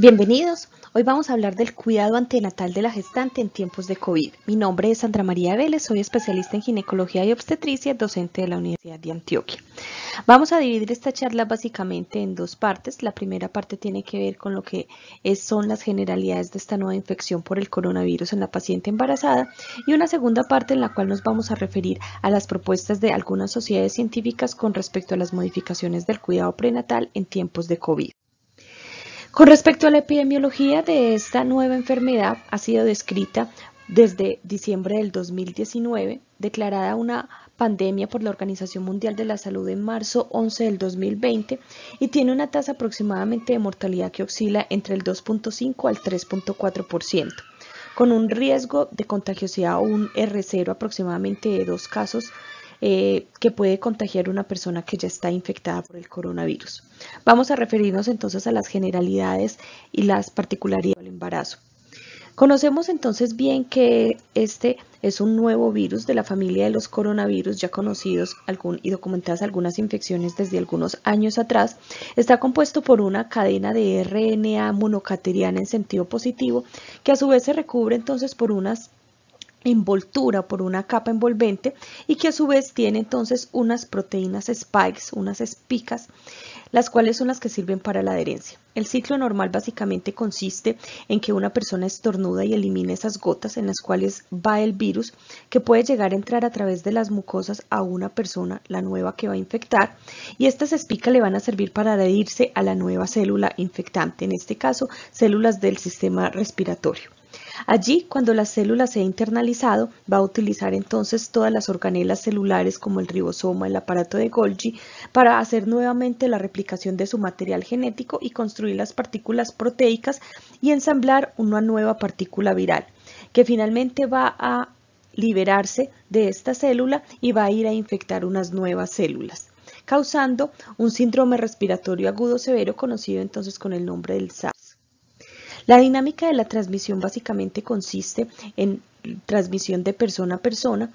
Bienvenidos. Hoy vamos a hablar del cuidado antenatal de la gestante en tiempos de COVID. Mi nombre es Sandra María Vélez, soy especialista en ginecología y obstetricia, docente de la Universidad de Antioquia. Vamos a dividir esta charla básicamente en dos partes. La primera parte tiene que ver con lo que son las generalidades de esta nueva infección por el coronavirus en la paciente embarazada y una segunda parte en la cual nos vamos a referir a las propuestas de algunas sociedades científicas con respecto a las modificaciones del cuidado prenatal en tiempos de COVID. Con respecto a la epidemiología de esta nueva enfermedad, ha sido descrita desde diciembre del 2019, declarada una pandemia por la Organización Mundial de la Salud en marzo 11 del 2020 y tiene una tasa aproximadamente de mortalidad que oscila entre el 2.5 al 3.4%, con un riesgo de contagiosidad o un R0 aproximadamente de dos casos eh, que puede contagiar una persona que ya está infectada por el coronavirus. Vamos a referirnos entonces a las generalidades y las particularidades del embarazo. Conocemos entonces bien que este es un nuevo virus de la familia de los coronavirus ya conocidos y documentadas algunas infecciones desde algunos años atrás. Está compuesto por una cadena de RNA monocateriana en sentido positivo que a su vez se recubre entonces por unas envoltura por una capa envolvente y que a su vez tiene entonces unas proteínas spikes, unas espicas, las cuales son las que sirven para la adherencia. El ciclo normal básicamente consiste en que una persona estornuda y elimina esas gotas en las cuales va el virus que puede llegar a entrar a través de las mucosas a una persona, la nueva que va a infectar, y estas espicas le van a servir para adherirse a la nueva célula infectante, en este caso células del sistema respiratorio. Allí, cuando la célula se ha internalizado, va a utilizar entonces todas las organelas celulares como el ribosoma, el aparato de Golgi, para hacer nuevamente la replicación de su material genético y construir las partículas proteicas y ensamblar una nueva partícula viral, que finalmente va a liberarse de esta célula y va a ir a infectar unas nuevas células, causando un síndrome respiratorio agudo severo conocido entonces con el nombre del SARS. La dinámica de la transmisión básicamente consiste en transmisión de persona a persona,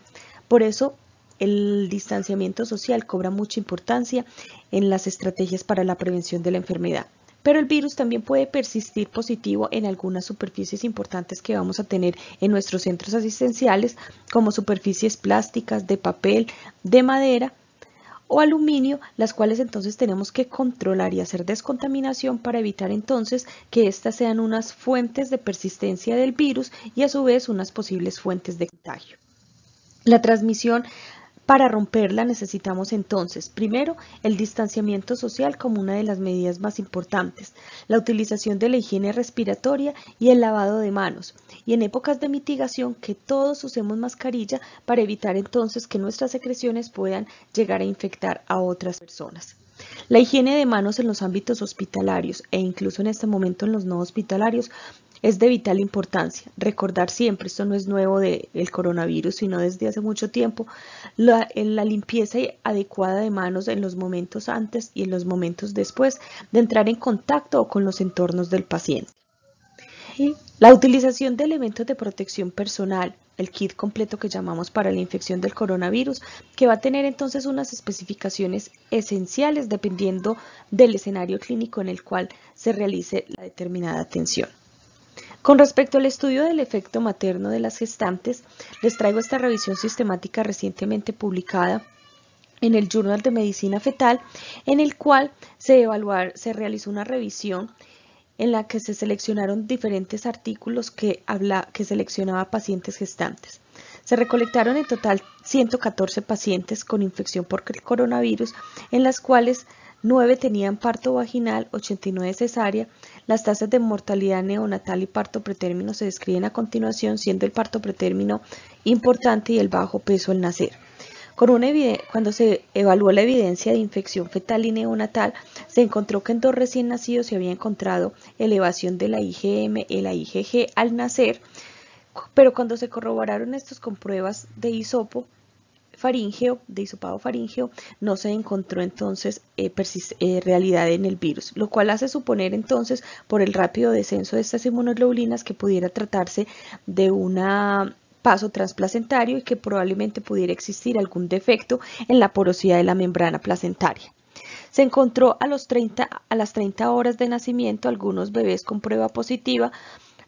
por eso el distanciamiento social cobra mucha importancia en las estrategias para la prevención de la enfermedad. Pero el virus también puede persistir positivo en algunas superficies importantes que vamos a tener en nuestros centros asistenciales, como superficies plásticas, de papel, de madera, o aluminio, las cuales entonces tenemos que controlar y hacer descontaminación para evitar entonces que éstas sean unas fuentes de persistencia del virus y a su vez unas posibles fuentes de contagio. La transmisión para romperla necesitamos entonces, primero, el distanciamiento social como una de las medidas más importantes, la utilización de la higiene respiratoria y el lavado de manos, y en épocas de mitigación que todos usemos mascarilla para evitar entonces que nuestras secreciones puedan llegar a infectar a otras personas. La higiene de manos en los ámbitos hospitalarios e incluso en este momento en los no hospitalarios es de vital importancia recordar siempre, esto no es nuevo del coronavirus, sino desde hace mucho tiempo, la, eh, la limpieza adecuada de manos en los momentos antes y en los momentos después de entrar en contacto con los entornos del paciente. Y la utilización de elementos de protección personal, el kit completo que llamamos para la infección del coronavirus, que va a tener entonces unas especificaciones esenciales dependiendo del escenario clínico en el cual se realice la determinada atención. Con respecto al estudio del efecto materno de las gestantes, les traigo esta revisión sistemática recientemente publicada en el Journal de Medicina Fetal, en el cual se, se realizó una revisión en la que se seleccionaron diferentes artículos que, habla, que seleccionaba pacientes gestantes. Se recolectaron en total 114 pacientes con infección por coronavirus, en las cuales 9 tenían parto vaginal, 89 cesárea, las tasas de mortalidad neonatal y parto pretérmino se describen a continuación, siendo el parto pretérmino importante y el bajo peso al nacer. cuando se evaluó la evidencia de infección fetal y neonatal, se encontró que en dos recién nacidos se había encontrado elevación de la IgM y la IgG al nacer, pero cuando se corroboraron estos con pruebas de isopo faringeo de isopado faríngeo, no se encontró entonces eh, eh, realidad en el virus, lo cual hace suponer entonces por el rápido descenso de estas inmunoglobulinas que pudiera tratarse de un paso transplacentario y que probablemente pudiera existir algún defecto en la porosidad de la membrana placentaria. Se encontró a, los 30, a las 30 horas de nacimiento algunos bebés con prueba positiva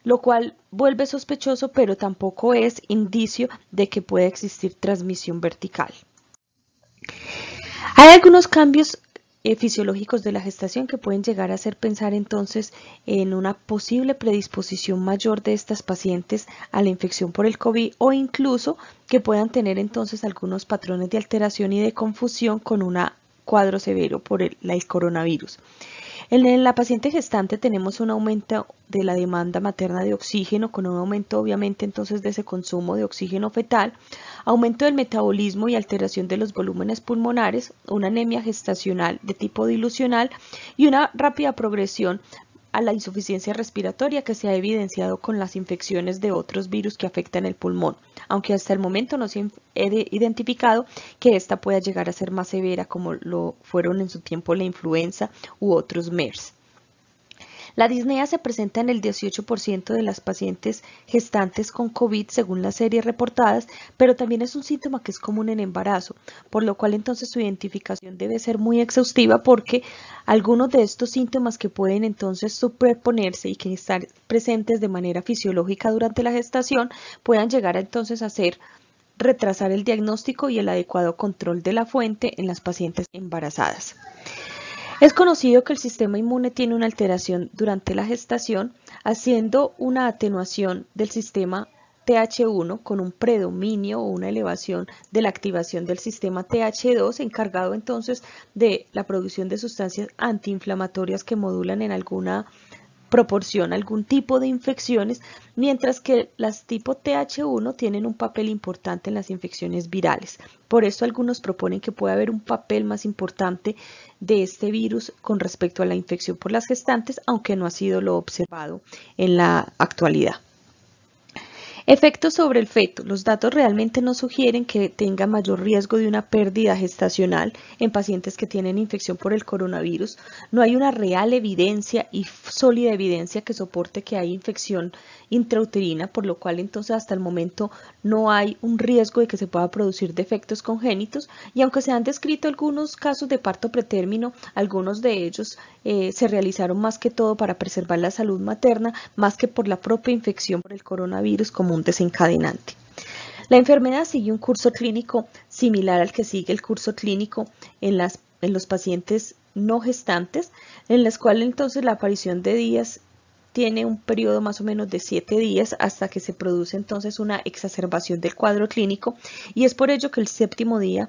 lo cual vuelve sospechoso, pero tampoco es indicio de que pueda existir transmisión vertical. Hay algunos cambios eh, fisiológicos de la gestación que pueden llegar a hacer pensar entonces en una posible predisposición mayor de estas pacientes a la infección por el COVID o incluso que puedan tener entonces algunos patrones de alteración y de confusión con un cuadro severo por el, coronavirus. En la paciente gestante tenemos un aumento de la demanda materna de oxígeno, con un aumento obviamente entonces de ese consumo de oxígeno fetal, aumento del metabolismo y alteración de los volúmenes pulmonares, una anemia gestacional de tipo dilucional y una rápida progresión a la insuficiencia respiratoria que se ha evidenciado con las infecciones de otros virus que afectan el pulmón, aunque hasta el momento no se ha identificado que esta pueda llegar a ser más severa como lo fueron en su tiempo la influenza u otros MERS. La disnea se presenta en el 18% de las pacientes gestantes con COVID según las series reportadas, pero también es un síntoma que es común en embarazo, por lo cual entonces su identificación debe ser muy exhaustiva porque algunos de estos síntomas que pueden entonces superponerse y que están presentes de manera fisiológica durante la gestación puedan llegar entonces a hacer retrasar el diagnóstico y el adecuado control de la fuente en las pacientes embarazadas. Es conocido que el sistema inmune tiene una alteración durante la gestación, haciendo una atenuación del sistema TH1 con un predominio o una elevación de la activación del sistema TH2 encargado entonces de la producción de sustancias antiinflamatorias que modulan en alguna proporciona algún tipo de infecciones, mientras que las tipo TH1 tienen un papel importante en las infecciones virales. Por eso algunos proponen que puede haber un papel más importante de este virus con respecto a la infección por las gestantes, aunque no ha sido lo observado en la actualidad. Efectos sobre el feto. Los datos realmente no sugieren que tenga mayor riesgo de una pérdida gestacional en pacientes que tienen infección por el coronavirus. No hay una real evidencia y sólida evidencia que soporte que hay infección intrauterina, por lo cual entonces hasta el momento no hay un riesgo de que se pueda producir defectos congénitos y aunque se han descrito algunos casos de parto pretérmino, algunos de ellos eh, se realizaron más que todo para preservar la salud materna, más que por la propia infección por el coronavirus como desencadenante. La enfermedad sigue un curso clínico similar al que sigue el curso clínico en, las, en los pacientes no gestantes, en las cuales entonces la aparición de días tiene un periodo más o menos de siete días hasta que se produce entonces una exacerbación del cuadro clínico y es por ello que el séptimo día,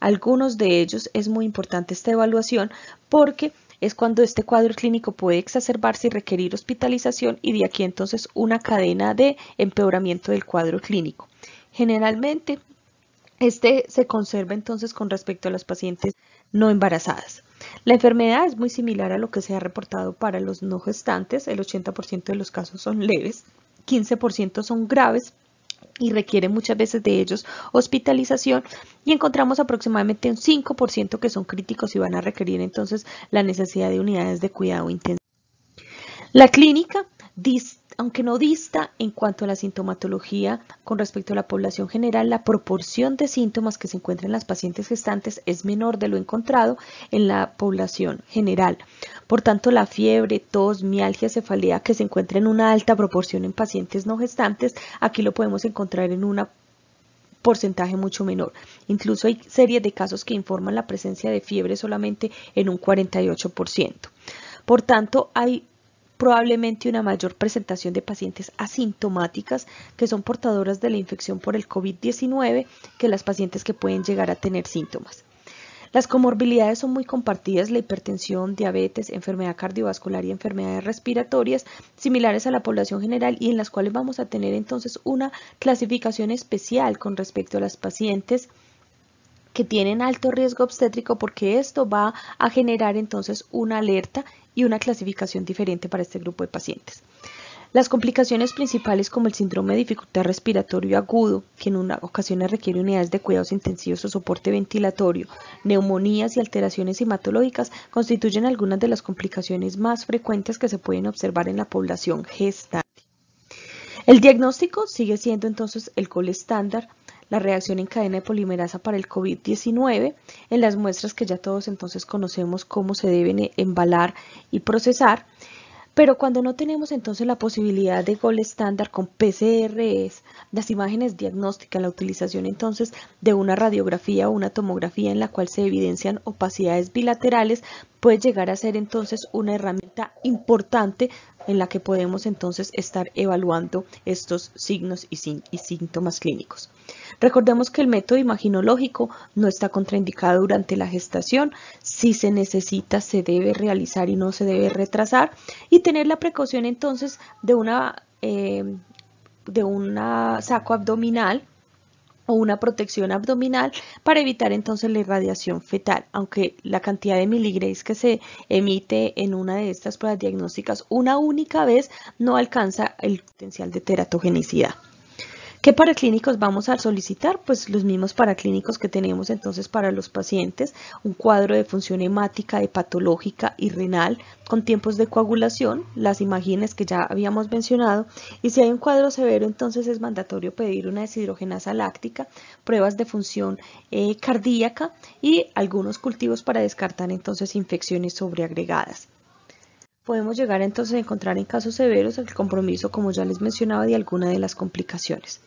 algunos de ellos, es muy importante esta evaluación porque es cuando este cuadro clínico puede exacerbarse y requerir hospitalización y de aquí entonces una cadena de empeoramiento del cuadro clínico. Generalmente, este se conserva entonces con respecto a las pacientes no embarazadas. La enfermedad es muy similar a lo que se ha reportado para los no gestantes, el 80% de los casos son leves, 15% son graves y requiere muchas veces de ellos hospitalización y encontramos aproximadamente un 5% que son críticos y van a requerir entonces la necesidad de unidades de cuidado intensivo. La clínica dice aunque no dista en cuanto a la sintomatología con respecto a la población general, la proporción de síntomas que se encuentran en las pacientes gestantes es menor de lo encontrado en la población general. Por tanto, la fiebre, tos, mialgia, cefalea que se encuentra en una alta proporción en pacientes no gestantes, aquí lo podemos encontrar en un porcentaje mucho menor. Incluso hay series de casos que informan la presencia de fiebre solamente en un 48%. Por tanto, hay probablemente una mayor presentación de pacientes asintomáticas que son portadoras de la infección por el COVID-19 que las pacientes que pueden llegar a tener síntomas. Las comorbilidades son muy compartidas, la hipertensión, diabetes, enfermedad cardiovascular y enfermedades respiratorias similares a la población general y en las cuales vamos a tener entonces una clasificación especial con respecto a las pacientes que tienen alto riesgo obstétrico porque esto va a generar entonces una alerta y una clasificación diferente para este grupo de pacientes. Las complicaciones principales como el síndrome de dificultad respiratorio agudo, que en ocasiones requiere unidades de cuidados intensivos o soporte ventilatorio, neumonías y alteraciones hematológicas constituyen algunas de las complicaciones más frecuentes que se pueden observar en la población gestante. El diagnóstico sigue siendo entonces el col estándar la reacción en cadena de polimerasa para el COVID-19 en las muestras que ya todos entonces conocemos cómo se deben eh, embalar y procesar. Pero cuando no tenemos entonces la posibilidad de gol estándar con PCRs, las imágenes diagnósticas, la utilización entonces de una radiografía o una tomografía en la cual se evidencian opacidades bilaterales, puede llegar a ser entonces una herramienta importante en la que podemos entonces estar evaluando estos signos y, y síntomas clínicos. Recordemos que el método imaginológico no está contraindicado durante la gestación. Si se necesita, se debe realizar y no se debe retrasar. Y tener la precaución entonces de una, em, de una saco abdominal o una protección abdominal para evitar entonces la irradiación fetal, aunque la cantidad de miligrays que se emite en una de estas pruebas diagnósticas una única vez no alcanza el potencial de teratogenicidad. ¿Qué paraclínicos vamos a solicitar? Pues los mismos paraclínicos que tenemos entonces para los pacientes, un cuadro de función hemática, hepatológica y renal con tiempos de coagulación, las imágenes que ya habíamos mencionado, y si hay un cuadro severo entonces es mandatorio pedir una deshidrogenasa láctica, pruebas de función eh, cardíaca y algunos cultivos para descartar entonces infecciones sobreagregadas. Podemos llegar entonces a encontrar en casos severos el compromiso, como ya les mencionaba, de alguna de las complicaciones.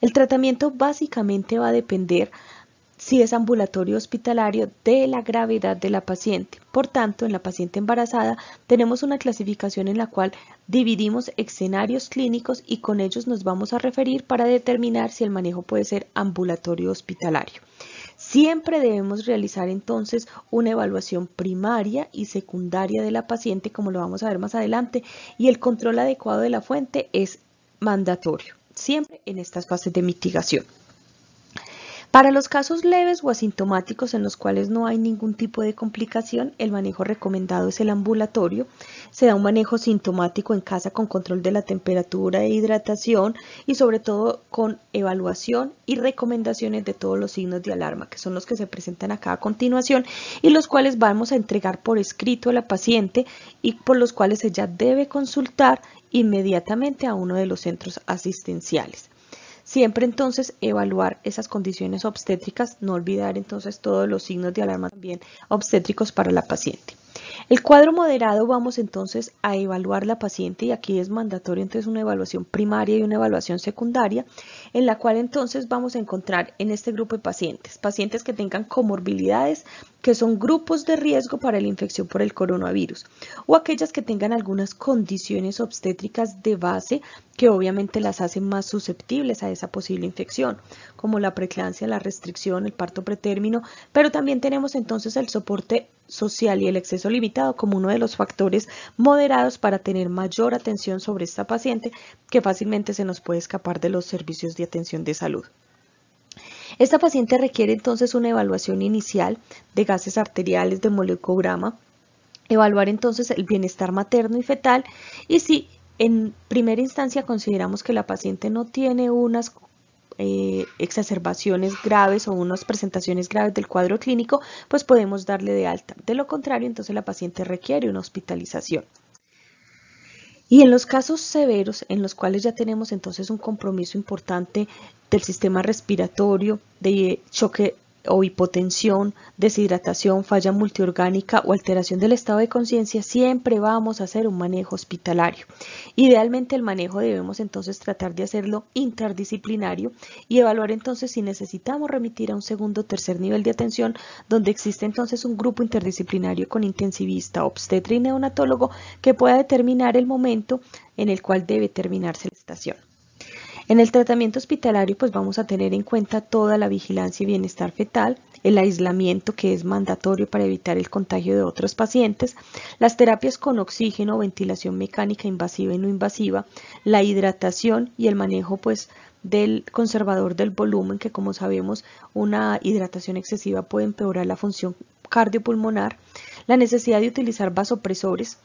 El tratamiento básicamente va a depender si es ambulatorio o hospitalario de la gravedad de la paciente. Por tanto, en la paciente embarazada tenemos una clasificación en la cual dividimos escenarios clínicos y con ellos nos vamos a referir para determinar si el manejo puede ser ambulatorio o hospitalario. Siempre debemos realizar entonces una evaluación primaria y secundaria de la paciente, como lo vamos a ver más adelante, y el control adecuado de la fuente es mandatorio, siempre en estas fases de mitigación. Para los casos leves o asintomáticos en los cuales no hay ningún tipo de complicación, el manejo recomendado es el ambulatorio. Se da un manejo sintomático en casa con control de la temperatura e hidratación y sobre todo con evaluación y recomendaciones de todos los signos de alarma, que son los que se presentan acá a continuación y los cuales vamos a entregar por escrito a la paciente y por los cuales ella debe consultar inmediatamente a uno de los centros asistenciales. Siempre entonces evaluar esas condiciones obstétricas, no olvidar entonces todos los signos de alarma también obstétricos para la paciente. El cuadro moderado vamos entonces a evaluar la paciente y aquí es mandatorio entonces una evaluación primaria y una evaluación secundaria en la cual entonces vamos a encontrar en este grupo de pacientes, pacientes que tengan comorbilidades que son grupos de riesgo para la infección por el coronavirus o aquellas que tengan algunas condiciones obstétricas de base que obviamente las hacen más susceptibles a esa posible infección, como la preclancia, la restricción, el parto pretérmino, pero también tenemos entonces el soporte social y el exceso como uno de los factores moderados para tener mayor atención sobre esta paciente que fácilmente se nos puede escapar de los servicios de atención de salud. Esta paciente requiere entonces una evaluación inicial de gases arteriales de molecograma, evaluar entonces el bienestar materno y fetal y si en primera instancia consideramos que la paciente no tiene unas eh, exacerbaciones graves o unas presentaciones graves del cuadro clínico, pues podemos darle de alta. De lo contrario, entonces la paciente requiere una hospitalización. Y en los casos severos, en los cuales ya tenemos entonces un compromiso importante del sistema respiratorio, de choque o hipotensión, deshidratación, falla multiorgánica o alteración del estado de conciencia, siempre vamos a hacer un manejo hospitalario. Idealmente el manejo debemos entonces tratar de hacerlo interdisciplinario y evaluar entonces si necesitamos remitir a un segundo o tercer nivel de atención, donde existe entonces un grupo interdisciplinario con intensivista, obstetra y neonatólogo que pueda determinar el momento en el cual debe terminarse la estación. En el tratamiento hospitalario pues vamos a tener en cuenta toda la vigilancia y bienestar fetal, el aislamiento que es mandatorio para evitar el contagio de otros pacientes, las terapias con oxígeno, ventilación mecánica invasiva y no invasiva, la hidratación y el manejo pues del conservador del volumen que como sabemos una hidratación excesiva puede empeorar la función cardiopulmonar, la necesidad de utilizar vasopresores,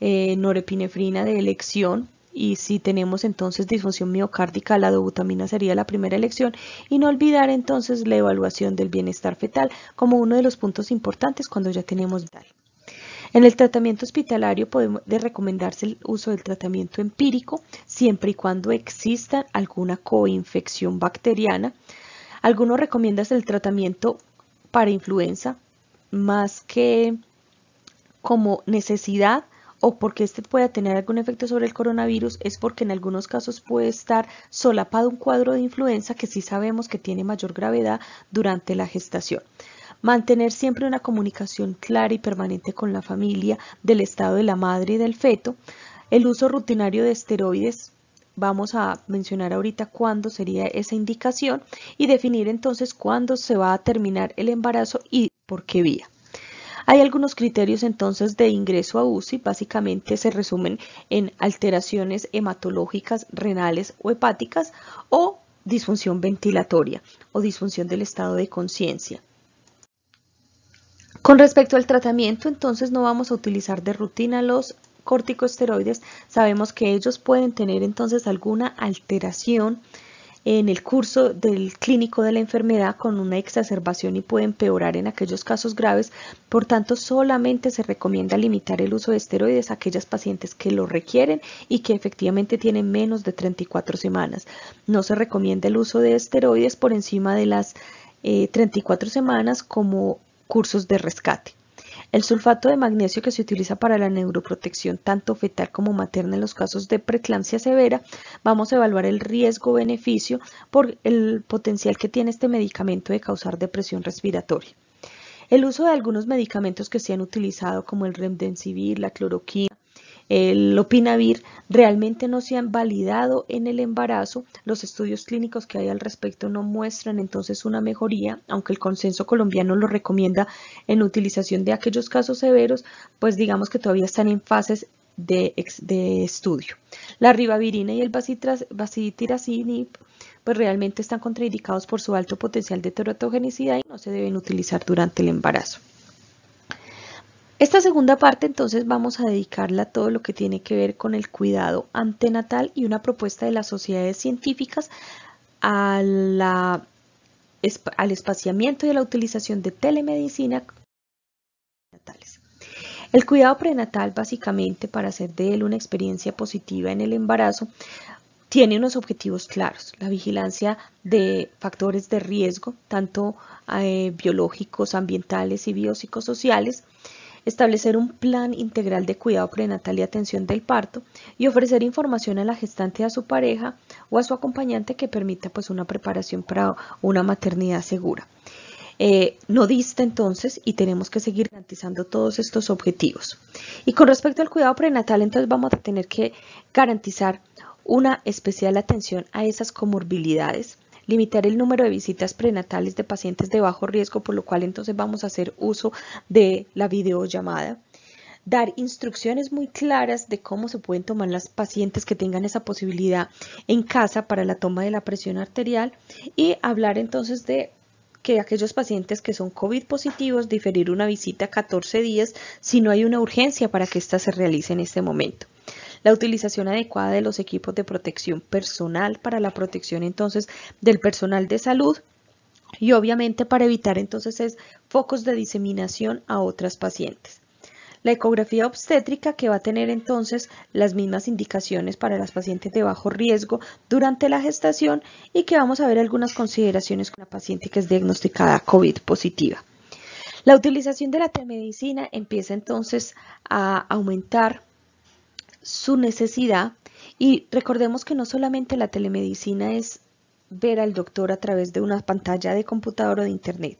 eh, norepinefrina de elección, y si tenemos entonces disfunción miocárdica, la dobutamina sería la primera elección y no olvidar entonces la evaluación del bienestar fetal como uno de los puntos importantes cuando ya tenemos tal En el tratamiento hospitalario podemos recomendarse el uso del tratamiento empírico siempre y cuando exista alguna coinfección bacteriana. Algunos recomiendas el tratamiento para influenza más que como necesidad o porque este pueda tener algún efecto sobre el coronavirus es porque en algunos casos puede estar solapado un cuadro de influenza que sí sabemos que tiene mayor gravedad durante la gestación. Mantener siempre una comunicación clara y permanente con la familia del estado de la madre y del feto. El uso rutinario de esteroides vamos a mencionar ahorita cuándo sería esa indicación y definir entonces cuándo se va a terminar el embarazo y por qué vía. Hay algunos criterios entonces de ingreso a UCI, básicamente se resumen en alteraciones hematológicas, renales o hepáticas o disfunción ventilatoria o disfunción del estado de conciencia. Con respecto al tratamiento, entonces no vamos a utilizar de rutina los corticosteroides. Sabemos que ellos pueden tener entonces alguna alteración en el curso del clínico de la enfermedad con una exacerbación y puede empeorar en aquellos casos graves. Por tanto, solamente se recomienda limitar el uso de esteroides a aquellas pacientes que lo requieren y que efectivamente tienen menos de 34 semanas. No se recomienda el uso de esteroides por encima de las 34 eh, semanas como cursos de rescate. El sulfato de magnesio que se utiliza para la neuroprotección tanto fetal como materna en los casos de preeclampsia severa, vamos a evaluar el riesgo-beneficio por el potencial que tiene este medicamento de causar depresión respiratoria. El uso de algunos medicamentos que se han utilizado como el remdesivir, la cloroquina, el opinavir realmente no se han validado en el embarazo. Los estudios clínicos que hay al respecto no muestran entonces una mejoría, aunque el consenso colombiano lo recomienda en utilización de aquellos casos severos, pues digamos que todavía están en fases de, estudio. La ribavirina y el basitiracinib pues realmente están contraindicados por su alto potencial de teratogenicidad y no se deben utilizar durante el embarazo. Esta segunda parte entonces vamos a dedicarla a todo lo que tiene que ver con el cuidado antenatal y una propuesta de las sociedades científicas al espaciamiento y a la utilización de telemedicina natales. El cuidado prenatal básicamente para hacer de él una experiencia positiva en el embarazo tiene unos objetivos claros, la vigilancia de factores de riesgo, tanto eh, biológicos, ambientales y biopsicosociales, establecer un plan integral de cuidado prenatal y atención del parto y ofrecer información a la gestante, a su pareja o a su acompañante que permita pues una preparación para una maternidad segura. Eh, no dista entonces y tenemos que seguir garantizando todos estos objetivos. Y con respecto al cuidado prenatal, entonces vamos a tener que garantizar una especial atención a esas comorbilidades limitar el número de visitas prenatales de pacientes de bajo riesgo, por lo cual entonces vamos a hacer uso de la videollamada dar instrucciones muy claras de cómo se pueden tomar las pacientes que tengan esa posibilidad en casa para la toma de la presión arterial y hablar entonces de que aquellos pacientes que son COVID positivos diferir una visita 14 días si no hay una urgencia para que ésta se realice en este momento. La utilización adecuada de los equipos de protección personal para la protección entonces del personal de salud y obviamente para evitar entonces es focos de diseminación a otras pacientes. La ecografía obstétrica que va a tener entonces las mismas indicaciones para las pacientes de bajo riesgo durante la gestación y que vamos a ver algunas consideraciones con la paciente que es diagnosticada COVID positiva. La utilización de la telemedicina empieza entonces a aumentar su necesidad y recordemos que no solamente la telemedicina es ver al doctor a través de una pantalla de computador o de internet.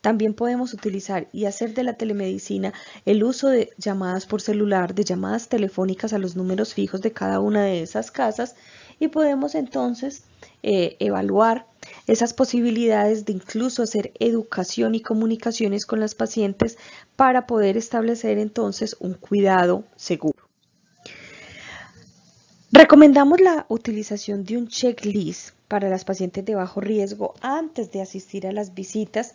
También podemos utilizar y hacer de la telemedicina el uso de llamadas por celular, de llamadas telefónicas a los números fijos de cada una de esas casas y podemos entonces eh, evaluar esas posibilidades de incluso hacer educación y comunicaciones con las pacientes para poder establecer entonces un cuidado seguro. Recomendamos la utilización de un checklist para las pacientes de bajo riesgo antes de asistir a las visitas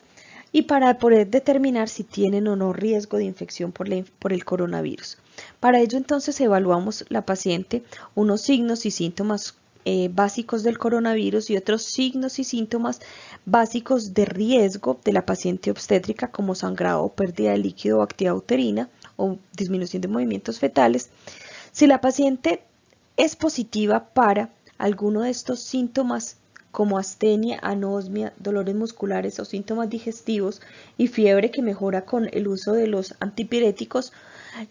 y para poder determinar si tienen o no riesgo de infección por, el coronavirus. Para ello entonces evaluamos la paciente unos signos y síntomas eh, básicos del coronavirus y otros signos y síntomas básicos de riesgo de la paciente obstétrica como sangrado pérdida de líquido o actividad uterina o disminución de movimientos fetales. Si la paciente es positiva para alguno de estos síntomas como astenia, anosmia, dolores musculares o síntomas digestivos y fiebre que mejora con el uso de los antipiréticos,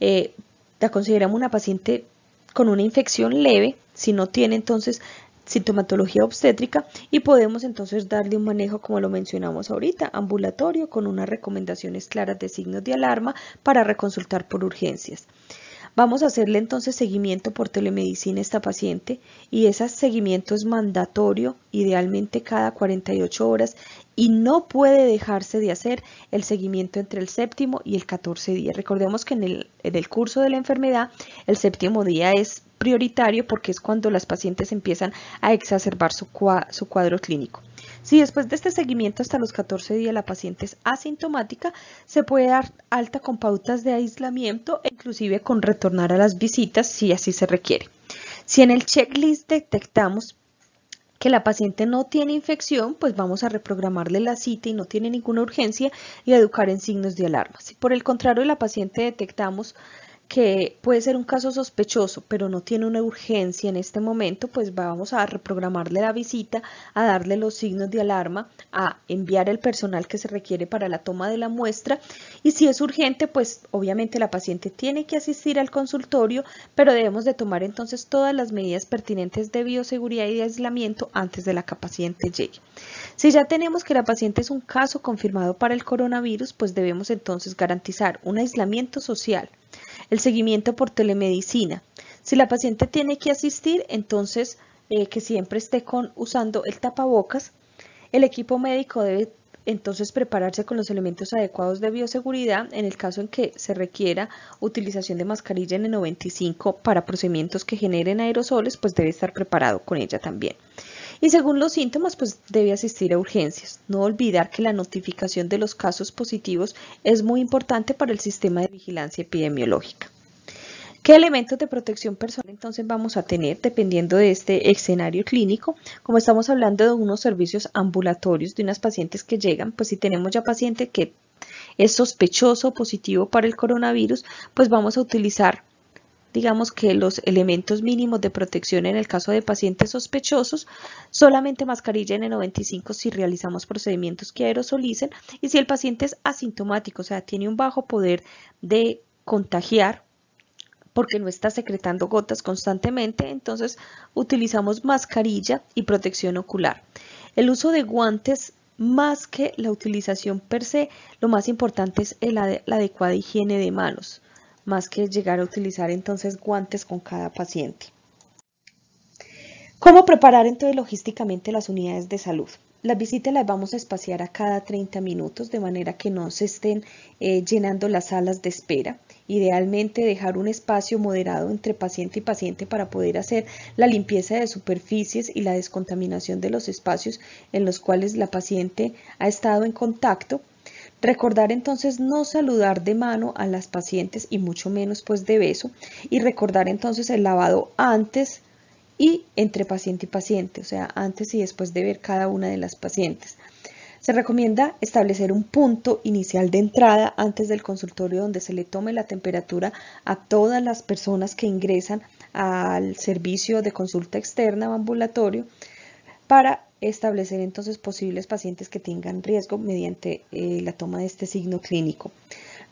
eh, la consideramos una paciente con una infección leve, si no tiene entonces sintomatología obstétrica y podemos entonces darle un manejo como lo mencionamos ahorita, ambulatorio con unas recomendaciones claras de signos de alarma para reconsultar por urgencias. Vamos a hacerle entonces seguimiento por telemedicina a esta paciente y ese seguimiento es mandatorio, idealmente cada 48 horas y no puede dejarse de hacer el seguimiento entre el séptimo y el 14 día. Recordemos que en el, curso de la enfermedad el séptimo día es prioritario porque es cuando las pacientes empiezan a exacerbar su cuadro clínico. Si después de este seguimiento hasta los 14 días la paciente es asintomática, se puede dar alta con pautas de aislamiento e inclusive con retornar a las visitas si así se requiere. Si en el checklist detectamos que la paciente no tiene infección, pues vamos a reprogramarle la cita y no tiene ninguna urgencia y educar en signos de alarma. Si por el contrario la paciente detectamos que puede ser un caso sospechoso, pero no tiene una urgencia en este momento, pues vamos a reprogramarle la visita, a darle los signos de alarma, a enviar el personal que se requiere para la toma de la muestra. Y si es urgente, pues obviamente la paciente tiene que asistir al consultorio, pero debemos de tomar entonces todas las medidas pertinentes de bioseguridad y de aislamiento antes de la que la paciente llegue. Si ya tenemos que la paciente es un caso confirmado para el coronavirus, pues debemos entonces garantizar un aislamiento social, el seguimiento por telemedicina. Si la paciente tiene que asistir, entonces eh, que siempre esté con, usando el tapabocas. El equipo médico debe entonces prepararse con los elementos adecuados de bioseguridad en el caso en que se requiera utilización de mascarilla N95 para procedimientos que generen aerosoles, pues debe estar preparado con ella también y según los síntomas pues debe asistir a urgencias. No olvidar que la notificación de los casos positivos es muy importante para el sistema de vigilancia epidemiológica. ¿Qué elementos de protección personal entonces vamos a tener dependiendo de este escenario clínico? Como estamos hablando de unos servicios ambulatorios, de unas pacientes que llegan, pues si tenemos ya paciente que es sospechoso positivo para el coronavirus, pues vamos a utilizar digamos que los elementos mínimos de protección en el caso de pacientes sospechosos, solamente mascarilla en 95 si realizamos procedimientos que aerosolicen y si el paciente es asintomático, o sea, tiene un bajo poder de contagiar porque no está secretando gotas constantemente, entonces utilizamos mascarilla y protección ocular. El uso de guantes más que la utilización per se, lo más importante es la adecuada higiene de manos más que llegar a utilizar entonces guantes con cada paciente. ¿Cómo preparar entonces logísticamente las unidades de salud? Las visitas las vamos a espaciar a cada 30 minutos de manera que no se estén eh, llenando las salas de espera. Idealmente dejar un espacio moderado entre paciente y paciente para poder hacer la limpieza de superficies y la descontaminación de los espacios en los cuales la paciente ha estado en contacto Recordar entonces no saludar de mano a las pacientes y mucho menos pues de beso y recordar entonces el lavado antes y entre paciente y paciente, o sea, antes y después de ver cada una de las pacientes. Se recomienda establecer un punto inicial de entrada antes del consultorio donde se le tome la temperatura a todas las personas que ingresan al servicio de consulta externa o ambulatorio para establecer entonces posibles pacientes que tengan riesgo mediante eh, la toma de este signo clínico.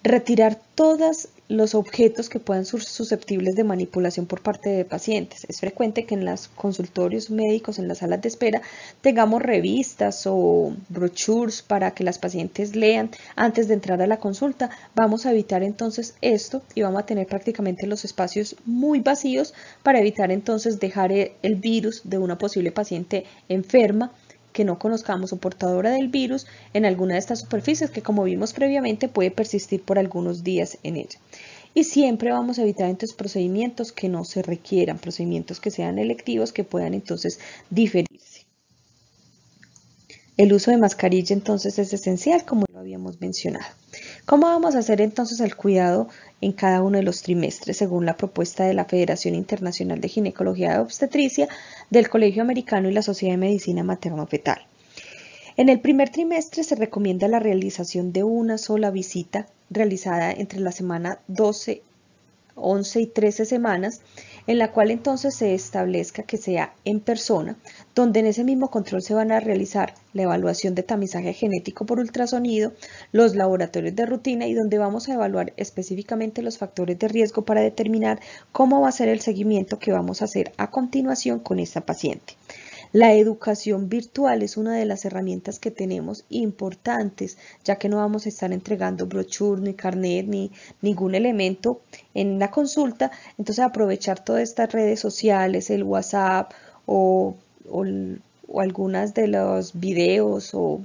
Retirar todos los objetos que puedan ser susceptibles de manipulación por parte de pacientes. Es frecuente que en los consultorios médicos, en las salas de espera, tengamos revistas o brochures para que las pacientes lean antes de entrar a la consulta. Vamos a evitar entonces esto y vamos a tener prácticamente los espacios muy vacíos para evitar entonces dejar el virus de una posible paciente enferma que no conozcamos o portadora del virus en alguna de estas superficies que como vimos previamente puede persistir por algunos días en ella. Y siempre vamos a evitar entonces procedimientos que no se requieran, procedimientos que sean electivos que puedan entonces diferirse. El uso de mascarilla entonces es esencial como lo habíamos mencionado. ¿Cómo vamos a hacer entonces el cuidado en cada uno de los trimestres según la propuesta de la Federación Internacional de Ginecología y e Obstetricia del Colegio Americano y la Sociedad de Medicina Materno-Fetal? En el primer trimestre se recomienda la realización de una sola visita realizada entre la semana 12, 11 y 13 semanas en la cual entonces se establezca que sea en persona, donde en ese mismo control se van a realizar la evaluación de tamizaje genético por ultrasonido, los laboratorios de rutina y donde vamos a evaluar específicamente los factores de riesgo para determinar cómo va a ser el seguimiento que vamos a hacer a continuación con esta paciente. La educación virtual es una de las herramientas que tenemos importantes, ya que no vamos a estar entregando brochure, ni carnet, ni ningún elemento en la consulta. Entonces aprovechar todas estas redes sociales, el WhatsApp o, algunas de los videos o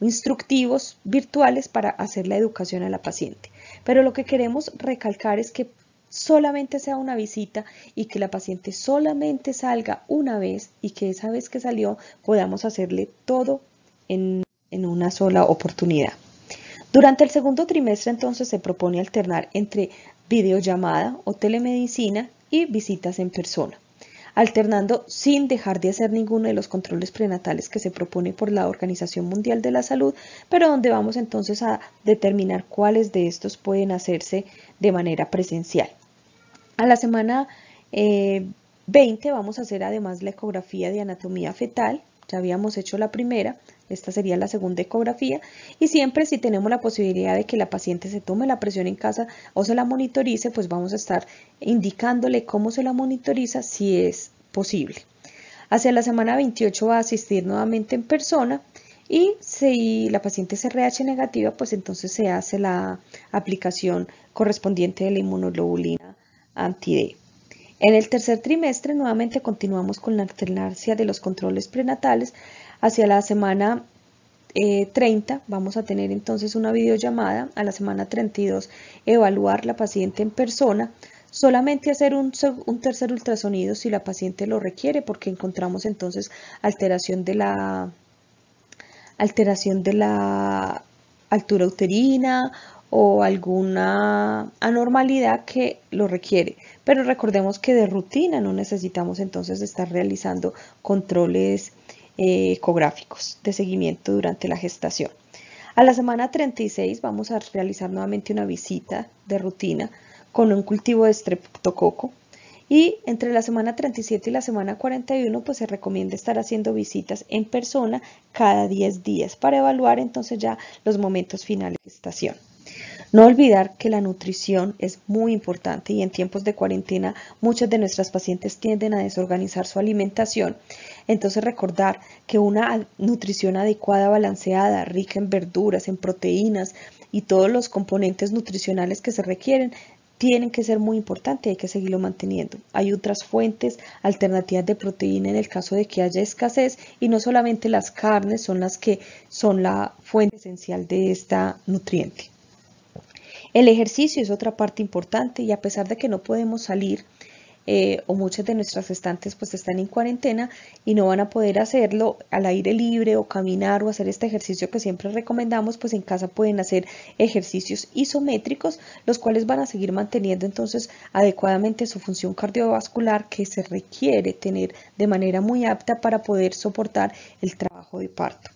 instructivos virtuales para hacer la educación a la paciente. Pero lo que queremos recalcar es que solamente sea una visita y que la paciente solamente salga una vez y que esa vez que salió podamos hacerle todo en, una sola oportunidad. Durante el segundo trimestre entonces se propone alternar entre videollamada o telemedicina y visitas en persona alternando sin dejar de hacer ninguno de los controles prenatales que se propone por la Organización Mundial de la Salud, pero donde vamos entonces a determinar cuáles de estos pueden hacerse de manera presencial. A la semana 20 eh, vamos a hacer además la ecografía de anatomía fetal. Ya habíamos hecho la primera, esta sería la segunda ecografía. Y siempre si tenemos la posibilidad de que la paciente se tome la presión en casa o se la monitorice, pues vamos a estar indicándole cómo se la monitoriza si es posible. Hacia la semana 28 va a asistir nuevamente en persona y si la paciente es RH negativa, pues entonces se hace la aplicación correspondiente de la inmunoglobulina anti En el tercer trimestre nuevamente continuamos con la alternancia de los controles prenatales. Hacia la semana 30 eh, vamos a tener entonces una videollamada. A la semana 32 evaluar la paciente en persona. Solamente hacer un, tercer ultrasonido si la paciente lo requiere porque encontramos entonces alteración de la alteración de la altura uterina o alguna anormalidad que lo requiere. Pero recordemos que de rutina no necesitamos entonces estar realizando controles eh, ecográficos de seguimiento durante la gestación. A la semana 36 vamos a realizar nuevamente una visita de rutina con un cultivo de streptococo y entre la semana 37 y la semana 41 pues se recomienda estar haciendo visitas en persona cada 10 días para evaluar entonces ya los momentos finales de gestación. No olvidar que la nutrición es muy importante y en tiempos de cuarentena muchas de nuestras pacientes tienden a desorganizar su alimentación. Entonces recordar que una nutrición adecuada, balanceada, rica en verduras, en proteínas y todos los componentes nutricionales que se requieren tienen que ser muy importantes y hay que seguirlo manteniendo. Hay otras fuentes alternativas de proteína en el caso de que haya escasez y no solamente las carnes son las que son la fuente esencial de esta nutriente. El ejercicio es otra parte importante y a pesar de que no podemos salir, eh, o muchas de nuestras estantes pues están en cuarentena y no van a poder hacerlo al aire libre o caminar o hacer este ejercicio que siempre recomendamos, pues en casa pueden hacer ejercicios isométricos, los cuales van a seguir manteniendo entonces adecuadamente su función cardiovascular que se requiere tener de manera muy apta para poder soportar el trabajo de parto.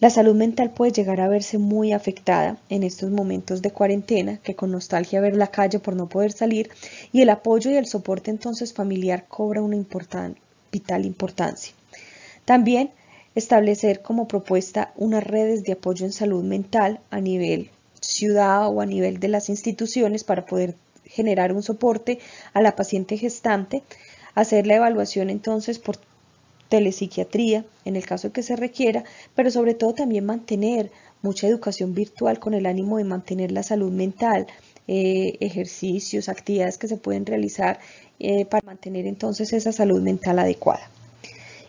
La salud mental puede llegar a verse muy afectada en estos momentos de cuarentena, que con nostalgia ver la calle por no poder salir, y el apoyo y el soporte entonces familiar cobra una vital importancia. También establecer como propuesta unas redes de apoyo en salud mental a nivel ciudad o a nivel de las instituciones para poder generar un soporte a la paciente gestante, hacer la evaluación entonces por telepsiquiatría, en el caso que se requiera, pero sobre todo también mantener mucha educación virtual con el ánimo de mantener la salud mental, eh, ejercicios, actividades que se pueden realizar eh, para mantener entonces esa salud mental adecuada.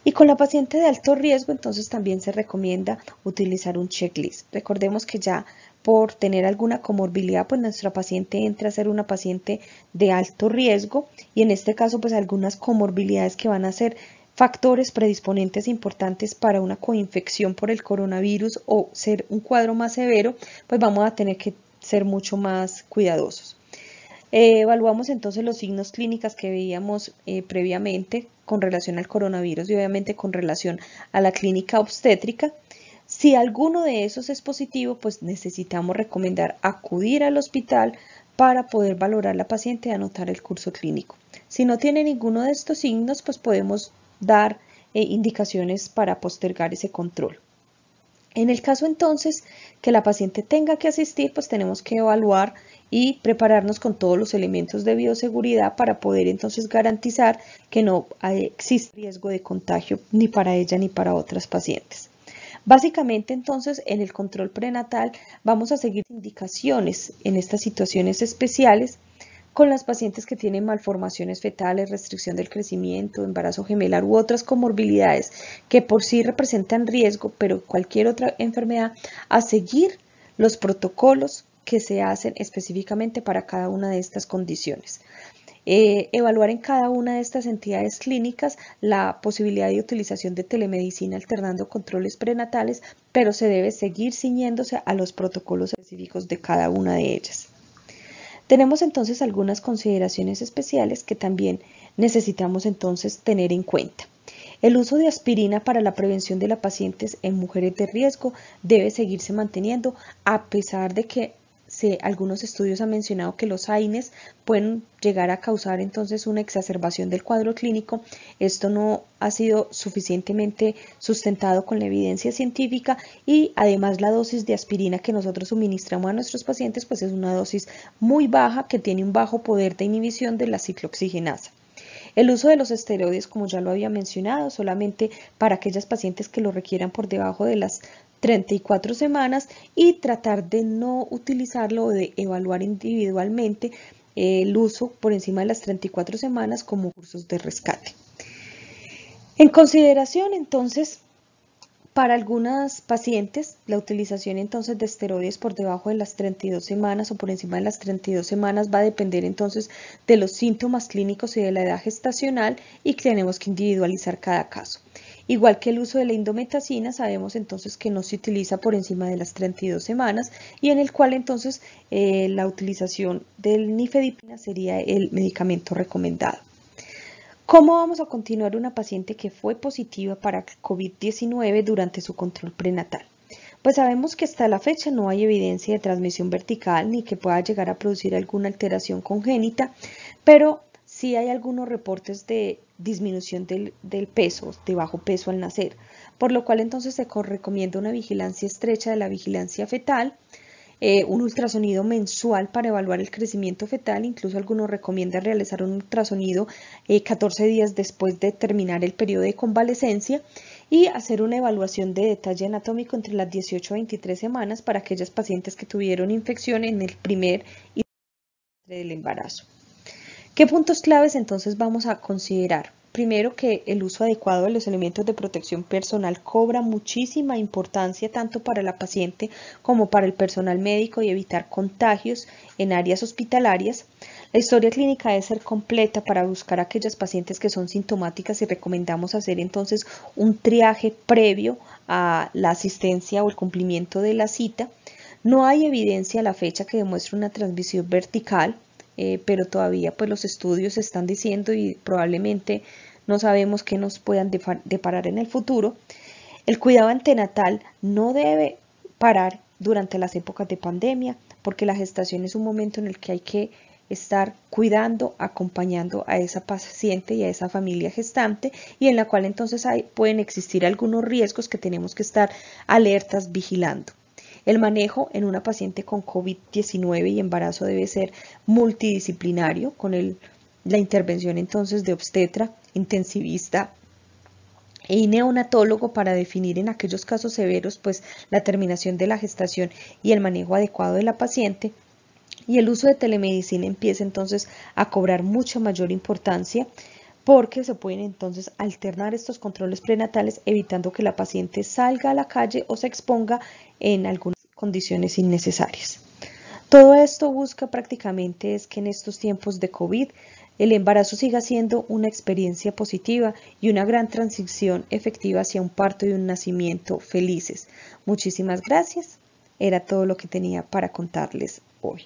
Y con la paciente de alto riesgo, entonces también se recomienda utilizar un checklist. Recordemos que ya por tener alguna comorbilidad, pues nuestra paciente entra a ser una paciente de alto riesgo y en este caso, pues algunas comorbilidades que van a ser factores predisponentes importantes para una coinfección por el coronavirus o ser un cuadro más severo, pues vamos a tener que ser mucho más cuidadosos. Eh, evaluamos entonces los signos clínicas que veíamos eh, previamente con relación al coronavirus y obviamente con relación a la clínica obstétrica. Si alguno de esos es positivo, pues necesitamos recomendar acudir al hospital para poder valorar la paciente y anotar el curso clínico. Si no tiene ninguno de estos signos, pues podemos dar eh, indicaciones para postergar ese control. En el caso entonces que la paciente tenga que asistir, pues tenemos que evaluar y prepararnos con todos los elementos de bioseguridad para poder entonces garantizar que no eh, existe riesgo de contagio ni para ella ni para otras pacientes. Básicamente entonces en el control prenatal vamos a seguir indicaciones en estas situaciones especiales con las pacientes que tienen malformaciones fetales, restricción del crecimiento, embarazo gemelar u otras comorbilidades que por sí representan riesgo, pero cualquier otra enfermedad, a seguir los protocolos que se hacen específicamente para cada una de estas condiciones. Eh, evaluar en cada una de estas entidades clínicas la posibilidad de utilización de telemedicina alternando controles prenatales, pero se debe seguir ciñéndose a los protocolos específicos de cada una de ellas. Tenemos entonces algunas consideraciones especiales que también necesitamos entonces tener en cuenta. El uso de aspirina para la prevención de las pacientes en mujeres de riesgo debe seguirse manteniendo a pesar de que algunos estudios han mencionado que los AINES pueden llegar a causar entonces una exacerbación del cuadro clínico. Esto no ha sido suficientemente sustentado con la evidencia científica y además la dosis de aspirina que nosotros suministramos a nuestros pacientes pues es una dosis muy baja que tiene un bajo poder de inhibición de la ciclooxigenasa. El uso de los esteroides, como ya lo había mencionado, solamente para aquellas pacientes que lo requieran por debajo de las 34 semanas y tratar de no utilizarlo o de evaluar individualmente eh, el uso por encima de las 34 semanas como cursos de rescate. En consideración entonces para algunas pacientes, la utilización entonces de esteroides por debajo de las 32 semanas o por encima de las 32 semanas va a depender entonces de los síntomas clínicos y de la edad gestacional y tenemos que individualizar cada caso. Igual que el uso de la indometacina, sabemos entonces que no se utiliza por encima de las 32 semanas y en el cual entonces eh, la utilización del nifedipina sería el medicamento recomendado. ¿Cómo vamos a continuar una paciente que fue positiva para COVID-19 durante su control prenatal? Pues sabemos que hasta la fecha no hay evidencia de transmisión vertical ni que pueda llegar a producir alguna alteración congénita, pero sí hay algunos reportes de disminución del, peso, de bajo peso al nacer, por lo cual entonces se recomienda una vigilancia estrecha de la vigilancia fetal, eh, un ultrasonido mensual para evaluar el crecimiento fetal, incluso algunos recomiendan realizar un ultrasonido 14 eh, días después de terminar el periodo de convalecencia y hacer una evaluación de detalle anatómico entre las 18 a 23 semanas para aquellas pacientes que tuvieron infección en el primer y del embarazo. ¿Qué puntos claves entonces vamos a considerar? Primero que el uso adecuado de los elementos de protección personal cobra muchísima importancia tanto para la paciente como para el personal médico y evitar contagios en áreas hospitalarias. La historia clínica debe ser completa para buscar aquellas pacientes que son sintomáticas y recomendamos hacer entonces un triaje previo a la asistencia o el cumplimiento de la cita. No hay evidencia a la fecha que demuestre una transmisión vertical eh, pero todavía pues los estudios están diciendo y probablemente no sabemos qué nos puedan deparar en el futuro. El cuidado antenatal no debe parar durante las épocas de pandemia porque la gestación es un momento en el que hay que estar cuidando, acompañando a esa paciente y a esa familia gestante y en la cual entonces hay, pueden existir algunos riesgos que tenemos que estar alertas, vigilando. El manejo en una paciente con COVID-19 y embarazo debe ser multidisciplinario, con la intervención entonces de obstetra, intensivista e neonatólogo para definir en aquellos casos severos pues la terminación de la gestación y el manejo adecuado de la paciente y el uso de telemedicina empieza entonces a cobrar mucha mayor importancia porque se pueden entonces alternar estos controles prenatales evitando que la paciente salga a la calle o se exponga en algunas condiciones innecesarias. Todo esto busca prácticamente es que en estos tiempos de COVID el embarazo siga siendo una experiencia positiva y una gran transición efectiva hacia un parto y un nacimiento felices. Muchísimas gracias. Era todo lo que tenía para contarles hoy.